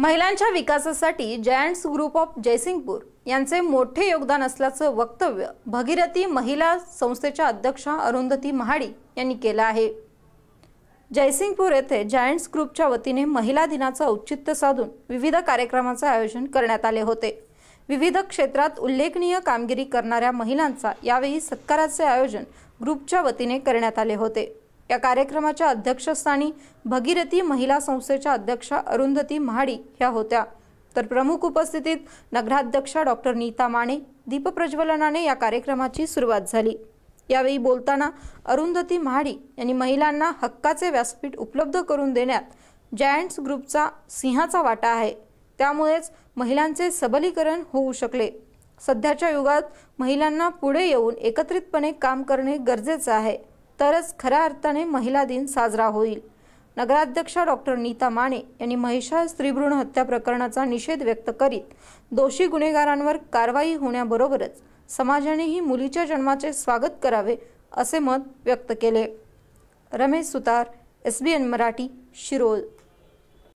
महिलांच्या विकासासाठी giants group of Jaysingpur यांचे मोठे योगदान असल्याचं वक्तव्य भगीरथी महिला संस्थेच्या अध्यक्षा अरुंधती महाडी यांनी केलं आहे जयसिंगपूर येथे जायंट्स ग्रुपच्या वतीने महिला दिनाचं औचित्य साधून विविध कार्यक्रमाचं आयोजन करण्यात आले होते विविध क्षेत्रात उल्लेखनीय कामगिरी करणाऱ्या महिलांचा यावेळी सत्काराचे आयोजन ग्रुपच्या वतीने करण्यात आले होते या कार्यक्रमाच्या अध्यक्षस्थानी भगीरथी महिला संस्थेच्या अध्यक्षा अरुंधती महाडी ह्या होत्या तर प्रमुख उपस्थितीत नगराध्यक्षा डॉक्टर नीता माने दीपप्रज्वलनाने या कार्यक्रमाची सुरुवात झाली यावेळी बोलताना अरुंधती महाडी यांनी महिलांना हक्काचे व्यासपीठ उपलब्ध करून देण्यात जायंट्स ग्रुपचा सिंहाचा वाटा आहे त्यामुळेच महिलांचे सबलीकरण होऊ शकले सध्याच्या युगात महिलांना पुढे येऊन एकत्रितपणे काम करणे गरजेचे आहे तरच खऱ्या अर्थाने महिला दिन साजरा होईल नगराध्यक्षा डॉक्टर नीता माने यांनी महिषा स्त्रीभ्रूण हत्या प्रकरणाचा निषेध व्यक्त करीत दोषी गुन्हेगारांवर कारवाई होण्याबरोबरच समाजानेही मुलीच्या जन्माचे स्वागत करावे असे मत व्यक्त केले रमेश सुतार एस मराठी शिरोल